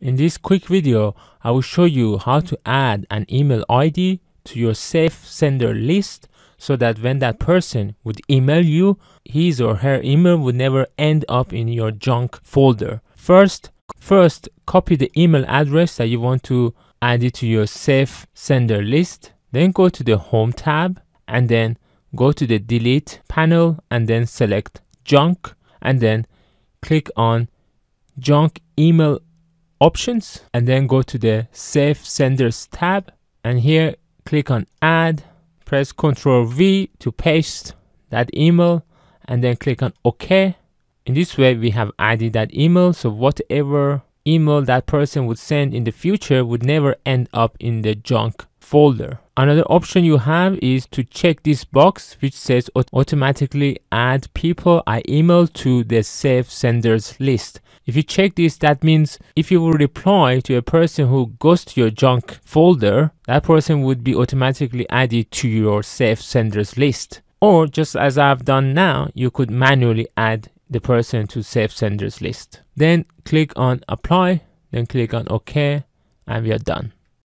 In this quick video, I will show you how to add an email ID to your safe sender list so that when that person would email you, his or her email would never end up in your junk folder. First, first copy the email address that you want to add it to your safe sender list. Then go to the home tab and then go to the delete panel and then select junk and then click on junk email options and then go to the save senders tab and here click on add press ctrl v to paste that email and then click on ok in this way we have added that email so whatever email that person would send in the future would never end up in the junk folder. Another option you have is to check this box which says automatically add people I email to the safe senders list. If you check this, that means if you will reply to a person who goes to your junk folder, that person would be automatically added to your safe senders list. Or just as I've done now, you could manually add the person to safe senders list. Then click on apply, then click on OK, and we are done.